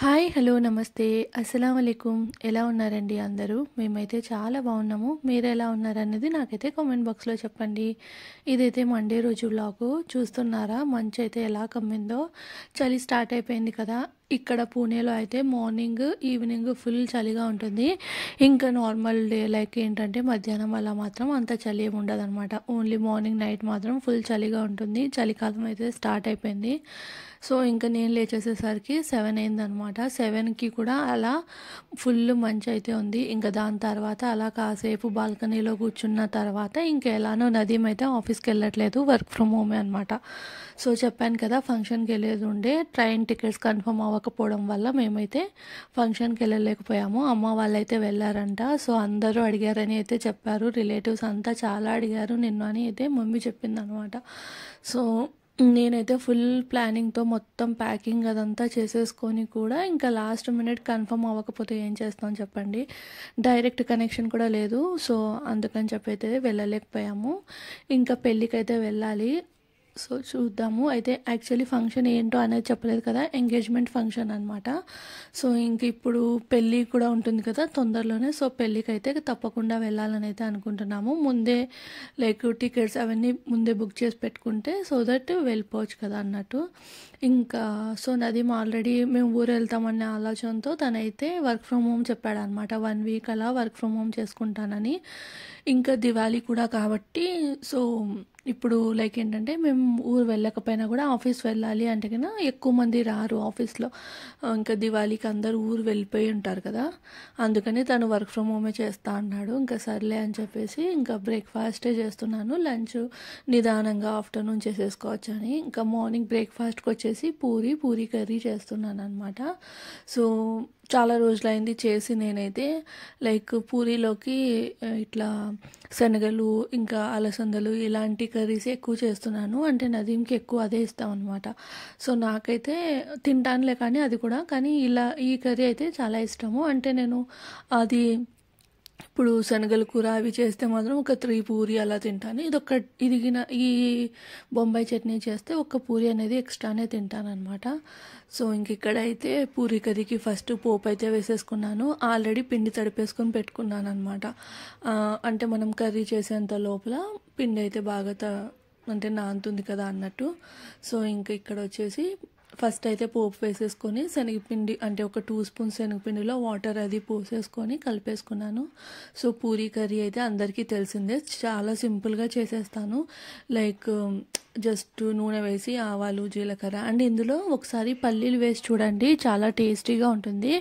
Hi. Hi hello నమస్తే అస్సలం అయికం ఎలా ఉన్నారండి అందరూ మేమైతే చాలా బాగున్నాము మీరు ఎలా ఉన్నారనేది నాకైతే కామెంట్ బాక్స్లో చెప్పండి ఇదైతే మండే రోజు బ్లాగు చూస్తున్నారా మంచు అయితే ఎలా కమ్మిందో చలి స్టార్ట్ అయిపోయింది కదా ఇక్కడ పూణేలో అయితే మార్నింగ్ ఈవినింగ్ ఫుల్ చలిగా ఉంటుంది ఇంకా నార్మల్ డే లైక్ ఏంటంటే మధ్యాహ్నం అలా మాత్రం అంత చలి ఏమి ఉండదు అనమాట ఓన్లీ మార్నింగ్ నైట్ మాత్రం ఫుల్ చలిగా ఉంటుంది చలికాలం అయితే స్టార్ట్ అయిపోయింది సో ఇంకా నేను లేచేసేసరికి సెవెన్ అయింది అనమాట సెవెన్కి కూడా అలా ఫుల్ మంచి అయితే ఉంది ఇంకా దాని తర్వాత అలా కాసేపు బాల్కనీలో కూర్చున్న తర్వాత ఇంకెలానో నదీం అయితే ఆఫీస్కి వెళ్ళట్లేదు వర్క్ ఫ్రమ్ హోమే అనమాట సో చెప్పాను కదా ఫంక్షన్కి వెళ్ళేది ఉండే ట్రైన్ టికెట్స్ కన్ఫర్మ్ అవ్వకపోవడం వల్ల మేమైతే ఫంక్షన్కి వెళ్ళలేకపోయాము అమ్మ వాళ్ళు అయితే వెళ్ళారంట సో అందరూ అడిగారని అయితే చెప్పారు రిలేటివ్స్ అంతా చాలా అడిగారు నిన్న అని అయితే మమ్మీ చెప్పింది అనమాట సో నేనైతే ఫుల్ ప్లానింగ్తో మొత్తం ప్యాకింగ్ అదంతా చేసేసుకొని కూడా ఇంకా లాస్ట్ మినిట్ కన్ఫర్మ్ అవ్వకపోతే ఏం చేస్తాం చెప్పండి డైరెక్ట్ కనెక్షన్ కూడా లేదు సో అందుకని చెప్పైతే వెళ్ళలేకపోయాము ఇంకా పెళ్ళికైతే వెళ్ళాలి సో చూద్దాము అయితే యాక్చువల్లీ ఫంక్షన్ ఏంటో అనేది చెప్పలేదు కదా ఎంగేజ్మెంట్ ఫంక్షన్ అనమాట సో ఇంక ఇప్పుడు పెళ్ళి కూడా ఉంటుంది కదా తొందరలోనే సో పెళ్ళికి అయితే తప్పకుండా వెళ్ళాలని అయితే అనుకుంటున్నాము ముందే లైక్ టికెట్స్ అవన్నీ ముందే బుక్ చేసి పెట్టుకుంటే సో దట్ వెళ్ళిపోవచ్చు కదా అన్నట్టు ఇంకా సో నదీమ్ ఆల్రెడీ మేము ఊరు వెళ్తామనే ఆలోచనతో తనైతే వర్క్ ఫ్రమ్ హోమ్ చెప్పాడనమాట వన్ వీక్ అలా వర్క్ ఫ్రమ్ హోమ్ చేసుకుంటానని ఇంకా దివాళీ కూడా కాబట్టి సో ఇప్పుడు లైక్ ఏంటంటే మేము ఊరు వెళ్ళకపోయినా కూడా ఆఫీస్ వెళ్ళాలి అంటే కన్నా ఎక్కువ మంది రారు ఆఫీస్లో ఇంకా దివాళీకి అందరూ ఊరు వెళ్ళిపోయి ఉంటారు కదా అందుకని తను వర్క్ ఫ్రమ్ హోమే చేస్తా అన్నాడు ఇంకా సర్లే అని చెప్పేసి ఇంకా బ్రేక్ఫాస్టే చేస్తున్నాను లంచ్ నిదానంగా ఆఫ్టర్నూన్ చేసేసుకోవచ్చు అని ఇంకా మార్నింగ్ బ్రేక్ఫాస్ట్కి వచ్చేసి పూరి పూరి కర్రీ చేస్తున్నాను అనమాట సో చాలా రోజులైంది చేసి నేనైతే లైక్ పూరీలోకి ఇట్లా శనగలు ఇంకా అలసందలు ఇలాంటి కర్రీస్ ఎక్కువ చేస్తున్నాను అంటే నదీంకి ఎక్కువ అదే ఇస్తాం అనమాట సో నాకైతే తింటానులే కానీ అది కూడా కానీ ఇలా ఈ కర్రీ అయితే చాలా ఇష్టము అంటే నేను అది ఇప్పుడు శనగల కూర అవి చేస్తే మాత్రం ఒక త్రీ పూరి అలా తింటాను ఇది ఒక ఇదిగిన ఈ బొంబాయి చట్నీ చేస్తే ఒక పూరి అనేది ఎక్స్ట్రానే తింటాను అనమాట సో ఇంక అయితే పూరి కర్రీకి ఫస్ట్ పోపు అయితే వేసేసుకున్నాను ఆల్రెడీ పిండి తడిపేసుకొని పెట్టుకున్నాను అనమాట అంటే మనం కర్రీ చేసేంత లోపల పిండి అయితే బాగా అంటే నాంతుంది కదా అన్నట్టు సో ఇంక ఇక్కడ వచ్చేసి ఫస్ట్ అయితే పోపు వేసేసుకొని శనగపిండి అంటే ఒక టూ స్పూన్ శనగపిండిలో వాటర్ అది పోసేసుకొని కలిపేసుకున్నాను సో పూరీ కర్రీ అయితే అందరికీ తెలిసిందే చాలా సింపుల్గా చేసేస్తాను లైక్ జస్ట్ నూనె వేసి ఆవాలు జీలకర్ర అండ్ ఇందులో ఒకసారి పల్లీలు వేసి చూడండి చాలా టేస్టీగా ఉంటుంది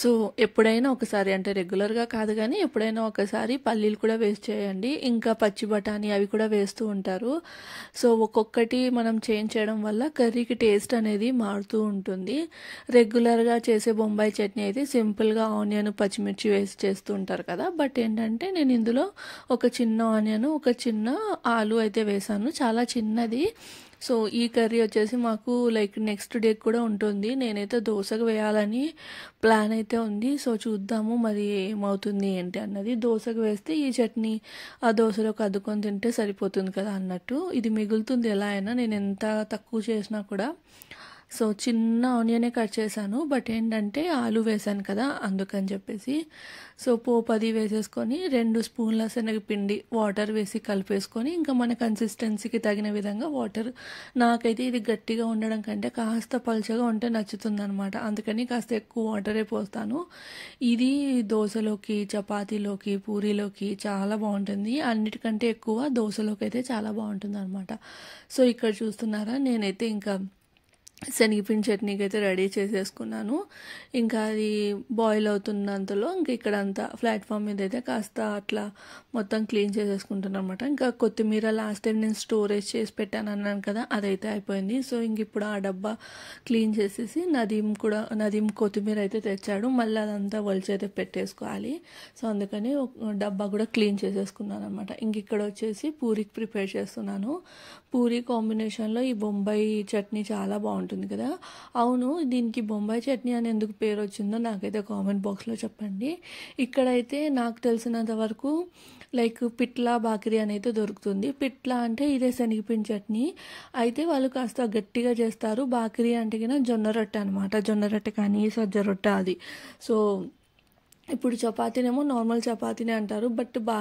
సో ఎప్పుడైనా ఒకసారి అంటే రెగ్యులర్గా కాదు కానీ ఎప్పుడైనా ఒకసారి పల్లీలు కూడా వేస్ట్ చేయండి ఇంకా పచ్చి బఠానీ అవి కూడా వేస్తూ ఉంటారు సో ఒక్కొక్కటి మనం చేంజ్ చేయడం వల్ల కర్రీకి టేస్ట్ అనేది అనేది మారుతూ ఉంటుంది రెగ్యులర్గా చేసే బొంబాయి చట్నీ అయితే సింపుల్గా ఆనియన్ పచ్చిమిర్చి వేసి చేస్తూ ఉంటారు కదా బట్ ఏంటంటే నేను ఇందులో ఒక చిన్న ఆనియన్ ఒక చిన్న ఆలు అయితే వేసాను చాలా చిన్నది సో ఈ కర్రీ వచ్చేసి మాకు లైక్ నెక్స్ట్ డే కూడా ఉంటుంది నేనైతే దోశకు వేయాలని ప్లాన్ అయితే ఉంది సో చూద్దాము మరి ఏమవుతుంది ఏంటి అన్నది దోశకు వేస్తే ఈ చట్నీ ఆ దోశలో అద్దుకొని తింటే సరిపోతుంది కదా అన్నట్టు ఇది మిగులుతుంది ఎలా అయినా నేను ఎంత తక్కువ చేసినా కూడా సో చిన్న ఆనియనే కట్ చేశాను బట్ ఏంటంటే ఆలు వేశాను కదా అందుకని చెప్పేసి సో పోపు అది వేసేసుకొని రెండు స్పూన్ల శనగపిండి వాటర్ వేసి కలిపేసుకొని ఇంకా మన కన్సిస్టెన్సీకి తగిన విధంగా వాటర్ నాకైతే ఇది గట్టిగా ఉండడం కంటే కాస్త పలుచగా ఉంటే నచ్చుతుంది అనమాట అందుకని కాస్త ఎక్కువ వాటరే పోస్తాను ఇది దోశలోకి చపాతీలోకి పూరీలోకి చాలా బాగుంటుంది అన్నిటికంటే ఎక్కువ దోశలోకి అయితే చాలా బాగుంటుంది అనమాట సో ఇక్కడ చూస్తున్నారా నేనైతే ఇంకా శనగపిండి చట్నీకి అయితే రెడీ చేసేసుకున్నాను ఇంకా అది బాయిల్ అవుతున్నంతలో ఇంక ఇక్కడ అంతా ప్లాట్ఫామ్ మీద అయితే కాస్త అట్లా మొత్తం క్లీన్ చేసేసుకుంటున్నాను అనమాట ఇంకా కొత్తిమీర లాస్ట్ టైం నేను స్టోరేజ్ చేసి పెట్టాను అన్నాను కదా అదైతే అయిపోయింది సో ఇంక ఇప్పుడు ఆ డబ్బా క్లీన్ చేసేసి నదీం కూడా నదీం కొత్తిమీర అయితే తెచ్చాడు మళ్ళీ అదంతా వలిచి అయితే పెట్టేసుకోవాలి సో అందుకని డబ్బా కూడా క్లీన్ చేసేసుకున్నాను అనమాట ఇంక ఇక్కడ వచ్చేసి పూరికి ప్రిపేర్ చేస్తున్నాను పూరి కాంబినేషన్లో ఈ బొంబాయి చట్నీ చాలా బాగుంటుంది కదా అవును దీనికి బొంబాయి చట్నీ అని ఎందుకు పేరు వచ్చిందో నాకైతే కామెంట్ బాక్స్లో చెప్పండి ఇక్కడైతే నాకు తెలిసినంత వరకు లైక్ పిట్లా బాకరీ అనేది దొరుకుతుంది పిట్లా అంటే ఇదే శనగపిండి చట్నీ అయితే వాళ్ళు కాస్త గట్టిగా చేస్తారు బాకరీ అంటే కింద జొన్న రొట్టె అనమాట జొన్న రొట్టె కానీ సజ్జ రొట్టె అది సో ఇప్పుడు చపాతీనేమో నార్మల్ చపాతీనే అంటారు బట్ బా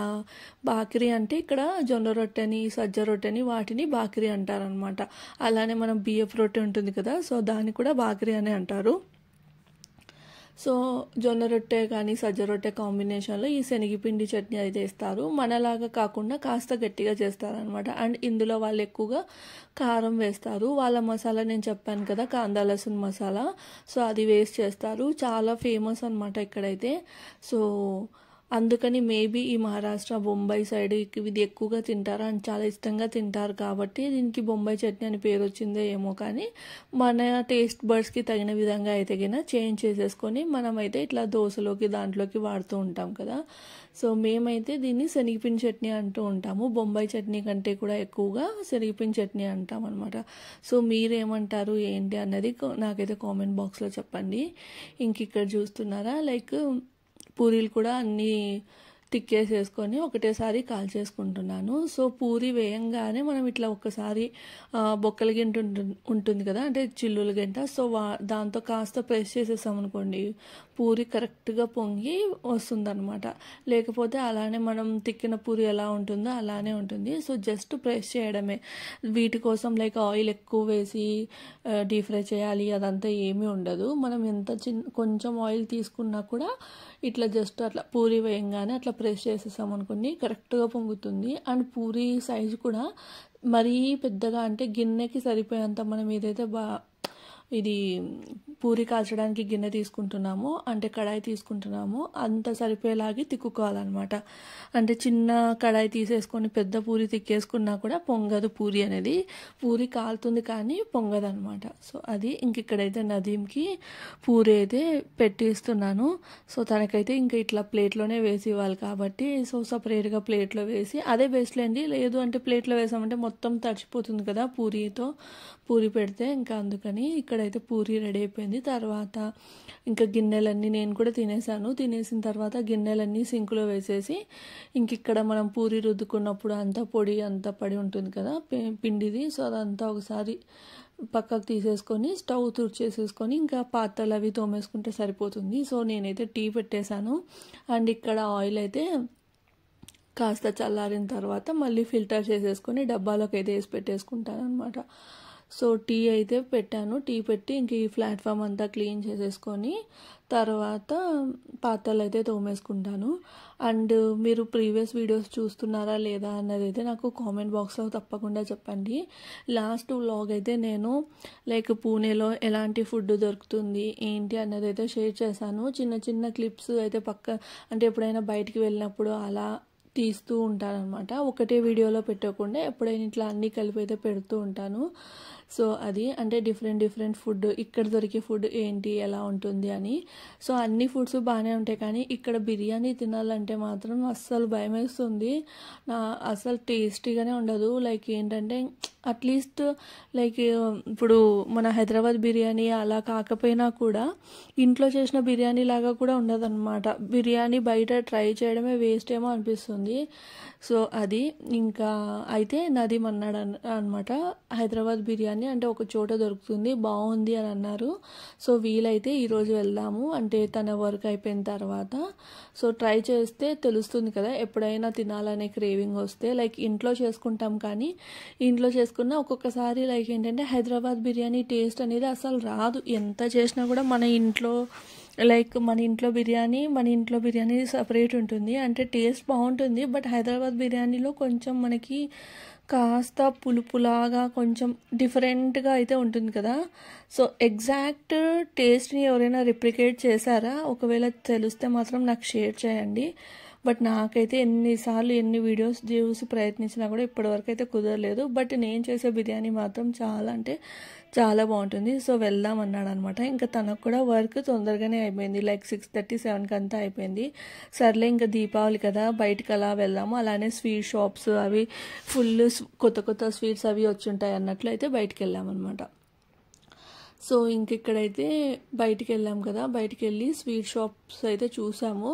బాకరీ అంటే ఇక్కడ జొన్న రొట్టెని సజ్జ రొట్టెని వాటిని బాకిరీ అంటారనమాట అలానే మనం బియ్యపు రొట్టె ఉంటుంది కదా సో దాన్ని కూడా బాకరీ అని అంటారు సో జొన్న రొట్టె కానీ సజ్జ రొట్టె కాంబినేషన్లో ఈ శనగపిండి చట్నీ అది చేస్తారు మనలాగా కాకుండా కాస్త గట్టిగా చేస్తారనమాట అండ్ ఇందులో వాళ్ళు ఎక్కువగా కారం వేస్తారు వాళ్ళ మసాలా నేను చెప్పాను కదా కాందా లసన్ మసాలా సో అది వేస్ట్ చేస్తారు చాలా ఫేమస్ అనమాట ఇక్కడైతే సో అందుకని మేబీ ఈ మహారాష్ట్ర బొంబాయి సైడ్ ఇది ఎక్కువగా తింటారు అండ్ చాలా ఇష్టంగా తింటారు కాబట్టి దీనికి బొంబాయి చట్నీ అని పేరు వచ్చిందే ఏమో కానీ మన టేస్ట్ బర్డ్స్కి తగిన విధంగా అయితే కన్నా చేంజ్ చేసేసుకొని మనమైతే ఇట్లా దోశలోకి దాంట్లోకి వాడుతూ ఉంటాం కదా సో మేమైతే దీన్ని శనగపిండి చట్నీ అంటూ ఉంటాము బొంబాయి చట్నీ కంటే కూడా ఎక్కువగా శనగపిండి చట్నీ అంటాం అనమాట సో మీరేమంటారు ఏంటి అన్నది నాకైతే కామెంట్ బాక్స్లో చెప్పండి ఇంక ఇక్కడ చూస్తున్నారా లైక్ పూరీలు కూడా అన్నీ తిక్కేసేసుకొని ఒకటేసారి కాల్చేసుకుంటున్నాను సో పూరి వేయంగానే మనం ఇట్లా ఒక్కసారి బొక్కల గింట ఉంటుంది కదా అంటే చిల్లుల గింట సో వా దాంతో కాస్త ప్రెస్ చేసేసాం అనుకోండి పూరి కరెక్ట్గా పొంగి వస్తుంది అనమాట లేకపోతే అలానే మనం తిక్కిన పూరి ఎలా ఉంటుందో అలానే ఉంటుంది సో జస్ట్ ప్రెస్ చేయడమే వీటి కోసం లైక్ ఆయిల్ ఎక్కువ వేసి డీప్ ఫ్రై చేయాలి అదంతా ఏమీ ఉండదు మనం ఎంత చిన్న కొంచెం ఆయిల్ తీసుకున్నా కూడా ఇట్లా జస్ట్ అట్లా పూరి వేయంగానే అట్లా ప్రెస్ చేసేసాం అనుకుని కరెక్ట్గా పొంగుతుంది అండ్ పూరి సైజు కూడా మరీ పెద్దగా అంటే గిన్నెకి సరిపోయేంత మనం ఏదైతే బా ఇది పూరి కాల్చడానికి గిన్నె తీసుకుంటున్నాము అంటే కడాయి తీసుకుంటున్నాము అంత సరిపోయేలాగే తిక్కుకోవాలన్నమాట అంటే చిన్న కడాయి తీసేసుకొని పెద్ద పూరి తిక్కేసుకున్నా కూడా పొంగదు పూరి అనేది పూరి కాలుతుంది కానీ పొంగదు అనమాట సో అది ఇంక ఇక్కడైతే నదీంకి పూరి అయితే పెట్టిస్తున్నాను సో తనకైతే ఇంకా ఇట్లా ప్లేట్లోనే వేసి ఇవ్వాలి కాబట్టి సో సపరేట్గా ప్లేట్లో వేసి అదే అండి లేదు అంటే ప్లేట్లో వేసామంటే మొత్తం తడిచిపోతుంది కదా పూరితో పూరి పెడితే ఇంకా అందుకని ఇక్కడ అయితే పూరి రెడీ అయిపోయింది తర్వాత ఇంకా గిన్నెలన్నీ నేను కూడా తినేసాను తినేసిన తర్వాత గిన్నెలన్నీ సింకులో వేసేసి ఇంక ఇక్కడ మనం పూరి రుద్దుకున్నప్పుడు అంతా పొడి అంతా పడి ఉంటుంది కదా పిండిది సో అదంతా ఒకసారి పక్కకు తీసేసుకొని స్టవ్ తుడిచేసేసుకొని ఇంకా పాత్రలు అవి తోమేసుకుంటే సరిపోతుంది సో నేనైతే టీ పెట్టేశాను అండ్ ఇక్కడ ఆయిల్ అయితే కాస్త చల్లారిన తర్వాత మళ్ళీ ఫిల్టర్ చేసేసుకొని డబ్బాలోకి అయితే వేసి పెట్టేసుకుంటాను అనమాట సో టీ అయితే పెట్టాను టీ పెట్టి ఇంక ఈ ప్లాట్ఫామ్ అంతా క్లీన్ చేసేసుకొని తర్వాత పాత్రలు అయితే తోమేసుకుంటాను అండ్ మీరు ప్రీవియస్ వీడియోస్ చూస్తున్నారా లేదా అన్నది అయితే నాకు కామెంట్ బాక్స్లో తప్పకుండా చెప్పండి లాస్ట్ వ్లాగ్ అయితే నేను లైక్ పూణేలో ఎలాంటి ఫుడ్ దొరుకుతుంది ఏంటి అన్నది అయితే షేర్ చేశాను చిన్న చిన్న క్లిప్స్ అయితే పక్క అంటే ఎప్పుడైనా బయటికి వెళ్ళినప్పుడు అలా తీస్తూ అనమాట ఒకటే వీడియోలో పెట్టకుండా ఎప్పుడైనా ఇట్లా అన్నీ కలిపి అయితే పెడుతూ ఉంటాను సో అది అంటే డిఫరెంట్ డిఫరెంట్ ఫుడ్ ఇక్కడ దొరికే ఫుడ్ ఏంటి ఎలా ఉంటుంది అని సో అన్ని ఫుడ్స్ బాగానే ఉంటాయి కానీ ఇక్కడ బిర్యానీ తినాలంటే మాత్రం అస్సలు భయం వేస్తుంది నా అస్సలు టేస్టీగానే ఉండదు లైక్ ఏంటంటే అట్లీస్ట్ లైక్ ఇప్పుడు మన హైదరాబాద్ బిర్యానీ అలా కాకపోయినా కూడా ఇంట్లో చేసిన బిర్యానీ లాగా కూడా ఉండదన్నమాట బిర్యానీ బయట ట్రై చేయడమే వేస్ట్ ఏమో అనిపిస్తుంది వచ్చింది సో అది ఇంకా అయితే నది అన్నాడు అనమాట హైదరాబాద్ బిర్యానీ అంటే ఒక చోట దొరుకుతుంది బాగుంది అని అన్నారు సో వీలైతే ఈరోజు వెళ్దాము అంటే తన వర్క్ అయిపోయిన తర్వాత సో ట్రై చేస్తే తెలుస్తుంది కదా ఎప్పుడైనా తినాలనే క్రేవింగ్ వస్తే లైక్ ఇంట్లో చేసుకుంటాం కానీ ఇంట్లో చేసుకున్న ఒక్కొక్కసారి లైక్ ఏంటంటే హైదరాబాద్ బిర్యానీ టేస్ట్ అనేది అసలు రాదు ఎంత చేసినా కూడా మన ఇంట్లో లైక్ మన ఇంట్లో బిర్యానీ మన ఇంట్లో బిర్యానీ సపరేట్ ఉంటుంది అంటే టేస్ట్ బాగుంటుంది బట్ హైదరాబాద్ బిర్యానీలో కొంచెం మనకి కాస్త పులుపులాగా కొంచెం డిఫరెంట్గా అయితే ఉంటుంది కదా సో ఎగ్జాక్ట్ టేస్ట్ని ఎవరైనా రిప్లికేట్ చేశారా ఒకవేళ తెలిస్తే మాత్రం నాకు షేర్ చేయండి బట్ నాకైతే ఎన్నిసార్లు ఎన్ని వీడియోస్ చూసి ప్రయత్నించినా కూడా ఇప్పటివరకు అయితే కుదరలేదు బట్ నేను చేసే బిర్యానీ మాత్రం చాలా అంటే చాలా బాగుంటుంది సో వెళ్దాం అన్నాడు అనమాట ఇంకా తనకు కూడా వర్క్ తొందరగానే అయిపోయింది లైక్ సిక్స్ థర్టీ సెవెన్కి అంతా అయిపోయింది సర్లే ఇంకా దీపావళి కదా బయటకు అలా వెళ్దాము అలానే స్వీట్ షాప్స్ అవి ఫుల్ కొత్త కొత్త స్వీట్స్ అవి వచ్చి ఉంటాయి అన్నట్లు అయితే బయటకు వెళ్ళామన్నమాట సో ఇంక ఇక్కడైతే బయటికి వెళ్ళాం కదా బయటికి వెళ్ళి స్వీట్ షాప్స్ అయితే చూసాము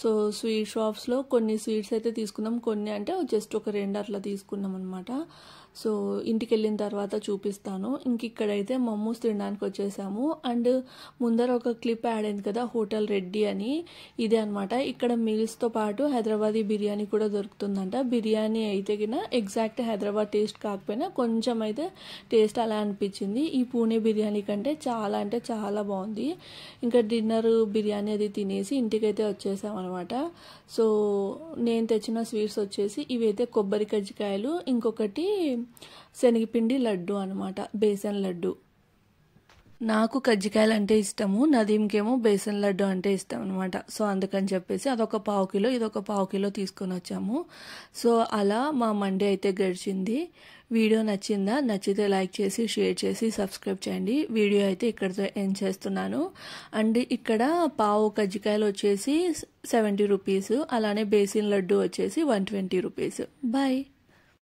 సో స్వీట్ షాప్స్లో కొన్ని స్వీట్స్ అయితే తీసుకున్నాం కొన్ని అంటే జస్ట్ ఒక రెండు అట్లా తీసుకున్నాం అనమాట సో ఇంటికి వెళ్ళిన తర్వాత చూపిస్తాను ఇంక ఇక్కడైతే మమ్మూస్ తినడానికి వచ్చేసాము అండ్ ముందర ఒక క్లిప్ యాడ్ అయింది కదా హోటల్ రెడ్డి అని ఇదే అనమాట ఇక్కడ మీల్స్తో పాటు హైదరాబాదీ బిర్యానీ కూడా దొరుకుతుందంట బిర్యానీ అయితే కన్నా ఎగ్జాక్ట్ హైదరాబాద్ టేస్ట్ కాకపోయినా కొంచెం అయితే టేస్ట్ అలా అనిపించింది ఈ పూణే బిర్యానీ కంటే చాలా అంటే చాలా బాగుంది ఇంకా డిన్నర్ బిర్యానీ అది తినేసి ఇంటికైతే వచ్చేసాము అనమాట సో నేను తెచ్చిన స్వీట్స్ వచ్చేసి ఇవైతే కొబ్బరి కజ్జికాయలు ఇంకొకటి శనగపిండి లడ్డు అనమాట బేసన్ లడ్డు నాకు కజ్జికాయలు అంటే ఇష్టము నదీంకేమో బేసన్ లడ్డు అంటే ఇష్టం అనమాట సో అందుకని చెప్పేసి అదొక పావు కిలో ఇదొక పావు కిలో తీసుకొని వచ్చాము సో అలా మా మండే అయితే గడిచింది వీడియో నచ్చిందా నచ్చితే లైక్ చేసి షేర్ చేసి సబ్స్క్రైబ్ చేయండి వీడియో అయితే ఇక్కడితో ఏం చేస్తున్నాను అండ్ ఇక్కడ పావు కజ్జికాయలు వచ్చేసి సెవెంటీ రూపీస్ అలానే బేసిన్ లడ్డు వచ్చేసి వన్ ట్వంటీ రూపీస్ బాయ్